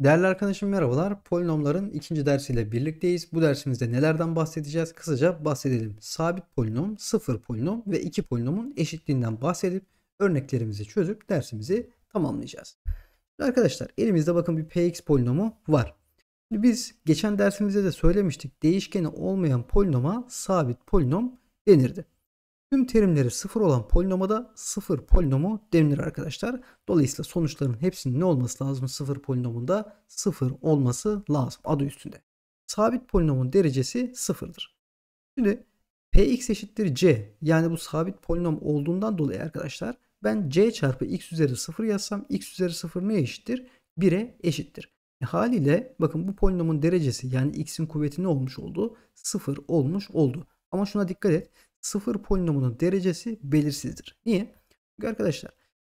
Değerli arkadaşım merhabalar. Polinomların ikinci dersiyle birlikteyiz. Bu dersimizde nelerden bahsedeceğiz? Kısaca bahsedelim. Sabit polinom, sıfır polinom ve iki polinomun eşitliğinden bahsedip örneklerimizi çözüp dersimizi tamamlayacağız. arkadaşlar elimizde bakın bir px polinomu var. biz geçen dersimizde de söylemiştik. Değişkeni olmayan polinoma sabit polinom denirdi. Tüm terimleri sıfır olan polinoma da sıfır polinomu denir arkadaşlar. Dolayısıyla sonuçların hepsinin ne olması lazım? Sıfır polinomunda sıfır olması lazım adı üstünde. Sabit polinomun derecesi sıfırdır. Şimdi px eşittir c yani bu sabit polinom olduğundan dolayı arkadaşlar ben c çarpı x üzeri sıfır yazsam x üzeri sıfır ne eşittir? 1'e eşittir. E haliyle bakın bu polinomun derecesi yani x'in kuvveti ne olmuş oldu? Sıfır olmuş oldu. Ama şuna dikkat et sıfır polinomunun derecesi belirsizdir. Niye? Çünkü arkadaşlar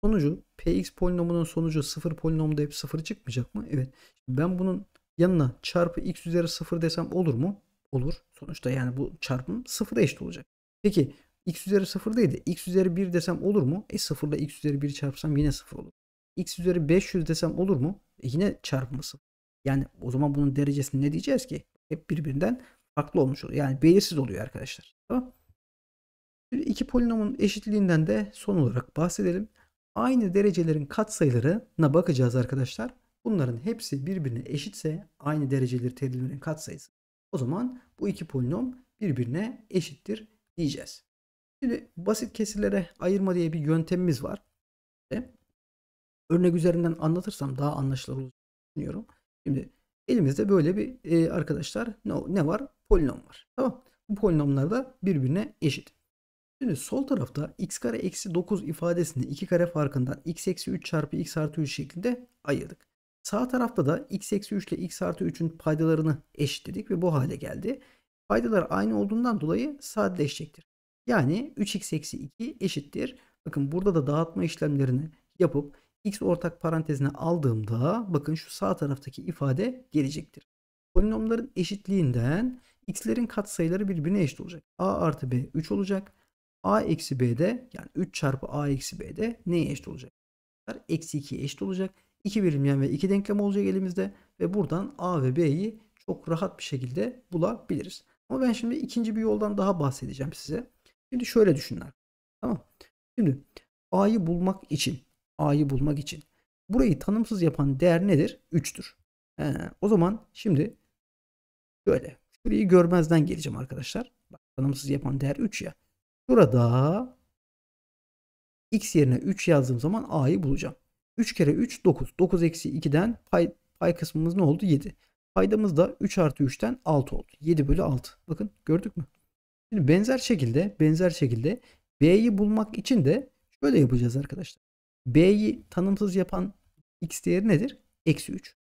sonucu px polinomunun sonucu sıfır polinomda hep sıfır çıkmayacak mı? Evet. Ben bunun yanına çarpı x üzeri sıfır desem olur mu? Olur. Sonuçta yani bu çarpım sıfıra eşit olacak. Peki x üzeri sıfır değil de x üzeri 1 desem olur mu? E sıfırla x üzeri 1 çarpsam yine sıfır olur. x üzeri 500 desem olur mu? E yine çarpımı 0. Yani o zaman bunun derecesini ne diyeceğiz ki? Hep birbirinden farklı olmuş oluyor. Yani belirsiz oluyor arkadaşlar. Tamam İki polinomun eşitliğinden de son olarak bahsedelim. Aynı derecelerin katsayılarına bakacağız arkadaşlar. Bunların hepsi birbirine eşitse aynı dereceleri terimlerin katsayısı. O zaman bu iki polinom birbirine eşittir diyeceğiz. Şimdi basit kesirlere ayırma diye bir yöntemimiz var. Örnek üzerinden anlatırsam daha anlaşılır olur düşünüyorum. Şimdi elimizde böyle bir e, arkadaşlar ne var? Polinom var. Tamam. Bu polinomlar da birbirine eşit. Şimdi sol tarafta x kare eksi 9 ifadesini 2 kare farkından x eksi 3 çarpı x artı 3 şeklinde ayırdık. Sağ tarafta da x eksi 3 ile x artı 3'ün paydalarını eşitledik ve bu hale geldi. Paydalar aynı olduğundan dolayı sadeleşecektir. Yani 3x eksi 2 eşittir. Bakın burada da dağıtma işlemlerini yapıp x ortak parantezine aldığımda bakın şu sağ taraftaki ifade gelecektir. Polinomların eşitliğinden x'lerin katsayıları birbirine eşit olacak. a artı b 3 olacak a eksi b'de yani 3 çarpı a eksi b'de neye eşit olacak? Eksi 2'ye eşit olacak. 2 birimyen ve 2 denklem olacak elimizde ve buradan a ve b'yi çok rahat bir şekilde bulabiliriz. Ama ben şimdi ikinci bir yoldan daha bahsedeceğim size. Şimdi şöyle düşünler. Tamam. Şimdi a'yı bulmak için a'yı bulmak için burayı tanımsız yapan değer nedir? 3'tür. He, o zaman şimdi şöyle şurayı görmezden geleceğim arkadaşlar. Bak, tanımsız yapan değer 3 ya. Burada x yerine 3 yazdığım zaman a'yı bulacağım. 3 kere 3 9. 9 eksi 2'den pay, pay kısmımız ne oldu? 7. Paydamız da 3 artı 3'ten 6 oldu. 7 bölü 6. Bakın gördük mü? Şimdi benzer şekilde benzer şekilde b'yi bulmak için de şöyle yapacağız arkadaşlar. b'yi tanımsız yapan x değeri nedir? Eksi 3.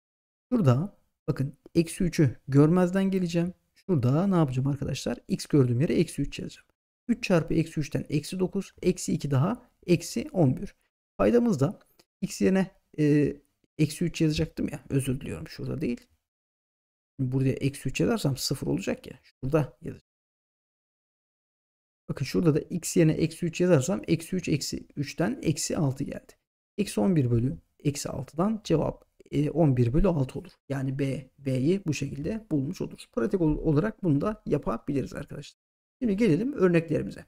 Şurada bakın eksi 3'ü görmezden geleceğim. Şurada ne yapacağım arkadaşlar? x gördüğüm yere eksi 3 yazacağım. 3 çarpı eksi 3'ten eksi 9. Eksi 2 daha eksi 11. Faydamız da x yerine e, eksi 3 yazacaktım ya. Özür diliyorum şurada değil. Burada eksi 3 yazarsam 0 olacak ya. Şurada yazacağım. Bakın şurada da x yerine eksi 3 yazarsam eksi 3 eksi 3'ten eksi 6 geldi. Eksi 11 bölü eksi 6'dan cevap 11 e, bölü 6 olur. Yani B, B'yi bu şekilde bulmuş oluruz. Pratik olarak bunu da yapabiliriz arkadaşlar. Şimdi gelelim örneklerimize.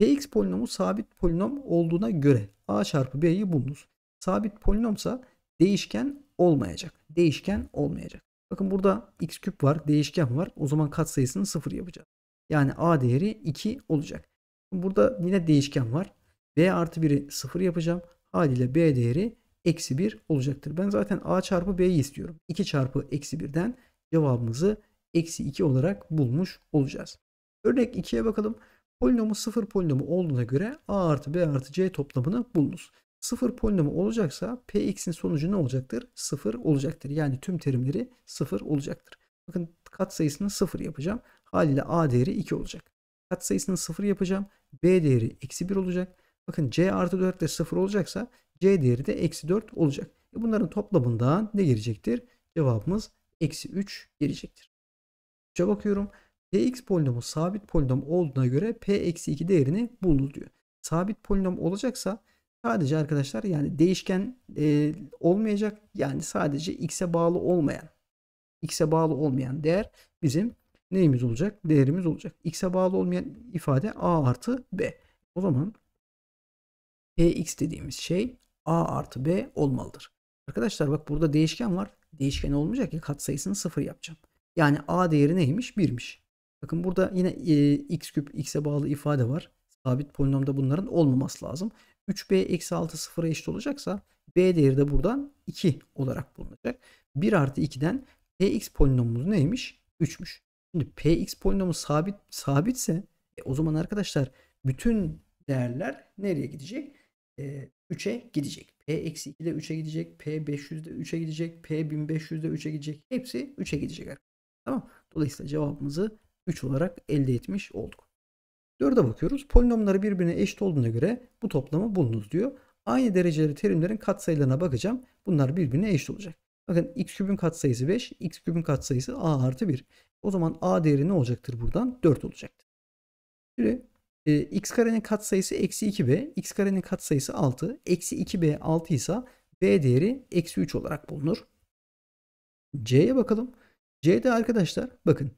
Px polinomu sabit polinom olduğuna göre a çarpı b'yi bulunuz. Sabit polinomsa değişken olmayacak. Değişken olmayacak. Bakın burada x küp var, değişken var. O zaman katsayısını 0 yapacağız. Yani a değeri 2 olacak. Burada yine değişken var. b artı 1'i 0 yapacağım. Haliyle b değeri eksi 1 olacaktır. Ben zaten a çarpı b'yi istiyorum. 2 çarpı eksi 1'den cevabımızı eksi 2 olarak bulmuş olacağız. Örnek 2'ye bakalım. Polinomu sıfır polinomu olduğuna göre a artı b artı c toplamını bulunuz. Sıfır polinomu olacaksa px'in sonucu ne olacaktır? Sıfır olacaktır. Yani tüm terimleri sıfır olacaktır. Bakın katsayısını sıfır yapacağım. Haliyle a değeri 2 olacak. Katsayısını sıfır yapacağım. b değeri eksi 1 olacak. Bakın c artı 4 de sıfır olacaksa c değeri de eksi 4 olacak. E bunların toplamından ne gelecektir? Cevabımız eksi 3 gelecektir. 3'e bakıyorum. Px polinomu sabit polinom olduğuna göre P-2 değerini bul diyor. Sabit polinom olacaksa sadece arkadaşlar yani değişken e, olmayacak. Yani sadece x'e bağlı olmayan x'e bağlı olmayan değer bizim neyimiz olacak? Değerimiz olacak. x'e bağlı olmayan ifade a artı b. O zaman px dediğimiz şey a artı b olmalıdır. Arkadaşlar bak burada değişken var. Değişken olmayacak ya katsayısını sıfır yapacağım. Yani a değeri neymiş? Birmiş. Bakın burada yine e, x küp x'e bağlı ifade var. Sabit polinomda bunların olmaması lazım. 3b eksi 6 sıfıra eşit olacaksa b değeri de buradan 2 olarak bulunacak. 1 artı 2'den px polinomumuz neymiş? 3'müş. Şimdi px polinomu sabit sabitse e, o zaman arkadaşlar bütün değerler nereye gidecek? E, 3'e gidecek. P eksi 2 de 3'e gidecek. P 500 de 3'e gidecek. P 1500 de 3'e gidecek. Hepsi 3'e gidecek. Tamam. Dolayısıyla cevabımızı 3 olarak elde etmiş olduk. 4'e bakıyoruz. Polinomları birbirine eşit olduğuna göre bu toplamı bulunuz diyor. Aynı dereceli terimlerin katsayılarına bakacağım. Bunlar birbirine eşit olacak. Bakın x küpün katsayısı 5, x küpün katsayısı a artı 1. O zaman a değeri ne olacaktır buradan? 4 olacaktır. Şimdi e, x karenin katsayısı eksi 2b, x karenin katsayısı 6, eksi 2b 6 ise b değeri eksi 3 olarak bulunur. c'ye bakalım. c'de arkadaşlar bakın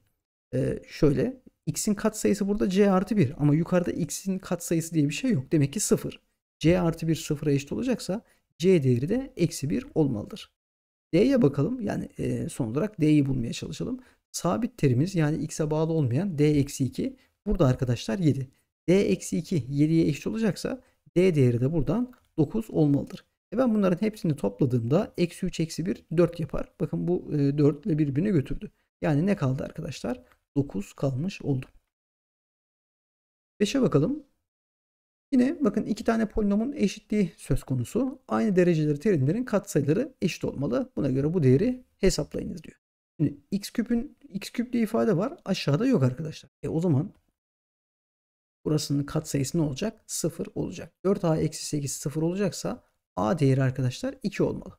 e, şöyle x'in katsayısı burada c artı 1 ama yukarıda x'in katsayısı diye bir şey yok. Demek ki 0. c artı 1 sıfıra eşit olacaksa c değeri de eksi 1 olmalıdır. D'ye bakalım yani e, son olarak d'yi bulmaya çalışalım. Sabit terimiz yani x'e bağlı olmayan d eksi 2 burada arkadaşlar 7. d eksi 2 7'ye eşit olacaksa d değeri de buradan 9 olmalıdır. E ben bunların hepsini topladığımda eksi 3 eksi 1 4 yapar. Bakın bu e, 4 ile birbirini götürdü. Yani ne kaldı arkadaşlar? 9 kalmış oldu. 5'e bakalım. Yine bakın iki tane polinomun eşitliği söz konusu. Aynı dereceleri terimlerin katsayıları eşit olmalı. Buna göre bu değeri hesaplayınız diyor. Şimdi x küpün x küp diye ifade var. Aşağıda yok arkadaşlar. E o zaman burasının katsayısı ne olacak? 0 olacak. 4a eksi 8 0 olacaksa a değeri arkadaşlar 2 olmalı.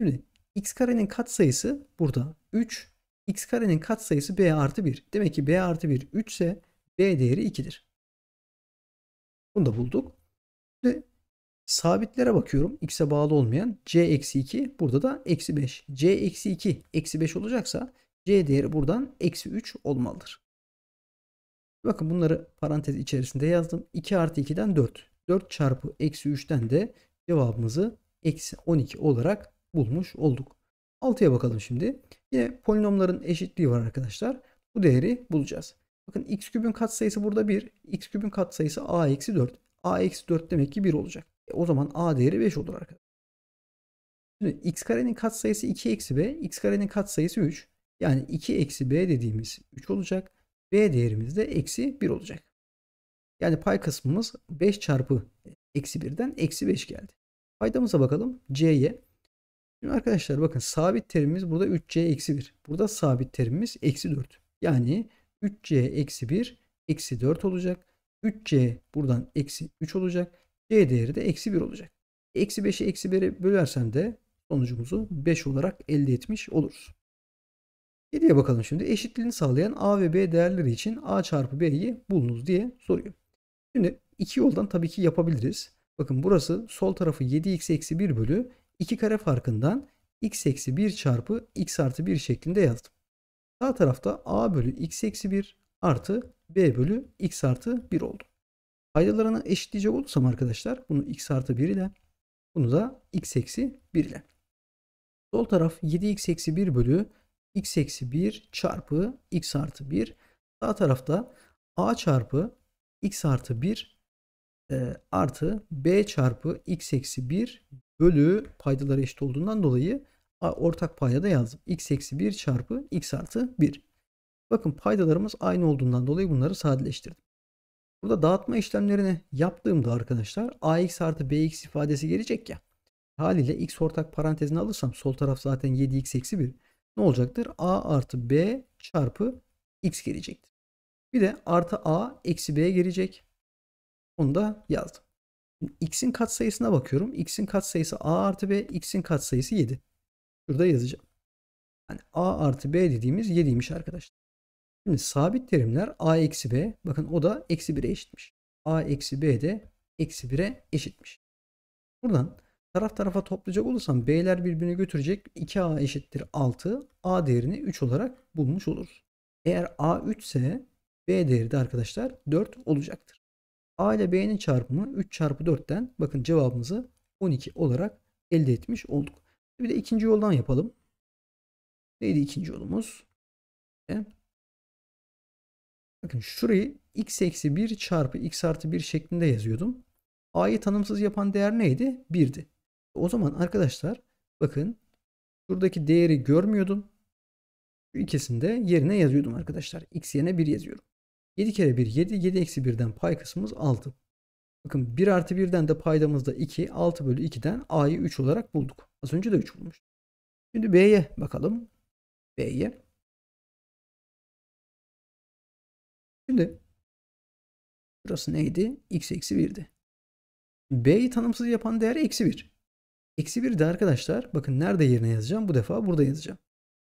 Şimdi x karenin katsayısı burada 3 x karenin katsayısı b artı 1. Demek ki b artı 1 3 ise b değeri 2'dir. Bunu da bulduk. Şimdi sabitlere bakıyorum. x'e bağlı olmayan c eksi 2 burada da eksi 5. c eksi 2 eksi 5 olacaksa c değeri buradan eksi 3 olmalıdır. Bakın bunları parantez içerisinde yazdım. 2 artı 2'den 4. 4 çarpı eksi 3'ten de cevabımızı eksi 12 olarak bulmuş olduk. 6'ya bakalım şimdi. Yine polinomların eşitliği var arkadaşlar. Bu değeri bulacağız. Bakın x küpün katsayısı burada 1. x küpün katsayısı a eksi 4. a eksi 4 demek ki 1 olacak. E o zaman a değeri 5 olur arkadaşlar. Şimdi x karenin katsayısı 2 eksi b. x karenin katsayısı 3. Yani 2 eksi b dediğimiz 3 olacak. b değerimiz de eksi 1 olacak. Yani pay kısmımız 5 çarpı eksi 1'den eksi 5 geldi. Paydamıza bakalım. c'ye Şimdi arkadaşlar bakın sabit terimimiz burada 3c eksi 1. Burada sabit terimimiz eksi 4. Yani 3c eksi 1 eksi 4 olacak. 3c buradan eksi 3 olacak. c değeri de eksi 1 olacak. Eksi 5'i eksi 1'e bölersen de sonucumuzu 5 olarak elde etmiş oluruz. 7'ye bakalım şimdi. Eşitliğini sağlayan a ve b değerleri için a çarpı b'yi bulunuz diye soruyor. Şimdi iki yoldan tabii ki yapabiliriz. Bakın burası sol tarafı 7x eksi 1 bölü 2 kare farkından x eksi 1 çarpı x artı 1 şeklinde yazdım. Sağ tarafta a bölü x eksi 1 artı b bölü x artı 1 oldu. Paydalarını eşitleyecek olursam arkadaşlar bunu x artı 1 ile bunu da x eksi 1 ile. Sol taraf 7x eksi 1 bölü x eksi 1 çarpı x artı 1. Sağ tarafta a çarpı x artı 1 e, artı b çarpı x eksi 1 bölü paydaları eşit olduğundan dolayı ortak payda da yazdım. x eksi 1 çarpı x artı 1. Bakın paydalarımız aynı olduğundan dolayı bunları sadeleştirdim. Burada dağıtma işlemlerini yaptığımda arkadaşlar ax artı bx ifadesi gelecek ya. Haliyle x ortak parantezine alırsam sol taraf zaten 7x eksi 1. Ne olacaktır? a artı b çarpı x gelecektir. Bir de artı a eksi b gelecek. Onu da yazdım. X'in katsayısına bakıyorum. X'in katsayısı A artı B. X'in katsayısı 7. Şurada yazacağım. Yani A artı B dediğimiz 7'ymiş arkadaşlar. Şimdi sabit terimler A eksi B. Bakın o da eksi 1'e eşitmiş. A eksi B de eksi 1'e eşitmiş. Buradan taraf tarafa toplayacak olursam B'ler birbirine götürecek. 2A eşittir 6. A değerini 3 olarak bulmuş olur. Eğer A 3 ise B değeri de arkadaşlar 4 olacaktır. A ile B'nin çarpımı 3 çarpı 4'ten bakın cevabımızı 12 olarak elde etmiş olduk. Bir de ikinci yoldan yapalım. Neydi ikinci yolumuz? E, bakın şurayı x eksi 1 çarpı x artı 1 şeklinde yazıyordum. A'yı tanımsız yapan değer neydi? 1'di. O zaman arkadaşlar bakın şuradaki değeri görmüyordum. Şu ikisini de yerine yazıyordum arkadaşlar. X yerine 1 yazıyorum. 7 kere 1 7. 7 eksi 1'den pay kısmımız 6. Bakın 1 artı 1'den de paydamız da 2. 6 bölü 2'den a'yı 3 olarak bulduk. Az önce de 3 bulmuş. Şimdi b'ye bakalım. B'ye. Şimdi burası neydi? x eksi 1'di. B'yi tanımsız yapan değer eksi 1. Eksi 1 de arkadaşlar bakın nerede yerine yazacağım? Bu defa burada yazacağım.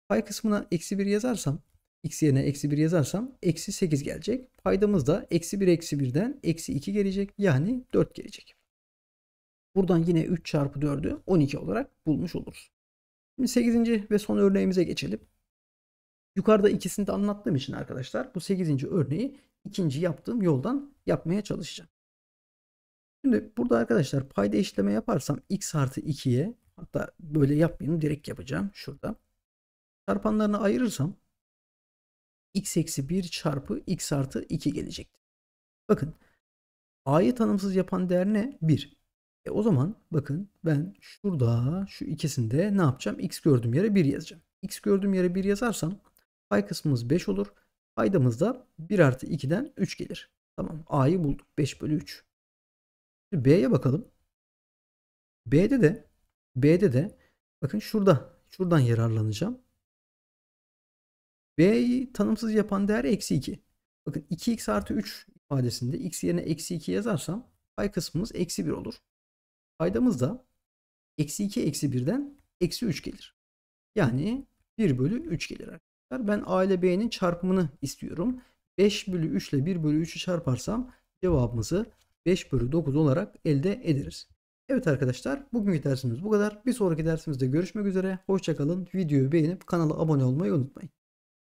Pay kısmına eksi 1 yazarsam x yerine eksi 1 yazarsam eksi 8 gelecek. Paydamız da eksi 1 eksi 1'den eksi 2 gelecek. Yani 4 gelecek. Buradan yine 3 çarpı 4'ü 12 olarak bulmuş oluruz. Şimdi 8. ve son örneğimize geçelim. Yukarıda ikisini de anlattığım için arkadaşlar bu 8. örneği ikinci yaptığım yoldan yapmaya çalışacağım. Şimdi burada arkadaşlar payda işleme yaparsam x artı 2'ye hatta böyle yapmayayım direkt yapacağım şurada. Çarpanlarını ayırırsam x eksi 1 çarpı x artı 2 gelecektir. Bakın a'yı tanımsız yapan değer ne? 1. E o zaman bakın ben şurada şu ikisinde ne yapacağım? X gördüğüm yere 1 yazacağım. X gördüğüm yere 1 yazarsam pay kısmımız 5 olur. Paydamız da 1 artı 2'den 3 gelir. Tamam A'yı bulduk 5 bölü 3. B'ye bakalım. B'de de B'de de bakın şurada şuradan yararlanacağım. B'yi tanımsız yapan değer eksi 2. Bakın 2x artı 3 ifadesinde x yerine eksi 2 yazarsam pay kısmımız eksi 1 olur. Paydamız da eksi 2 eksi 1'den eksi 3 gelir. Yani 1 bölü 3 gelir arkadaşlar. Ben a ile b'nin çarpımını istiyorum. 5 bölü 3 ile 1 bölü 3'ü çarparsam cevabımızı 5 bölü 9 olarak elde ederiz. Evet arkadaşlar bugünkü dersimiz bu kadar. Bir sonraki dersimizde görüşmek üzere. Hoşçakalın. Videoyu beğenip kanala abone olmayı unutmayın.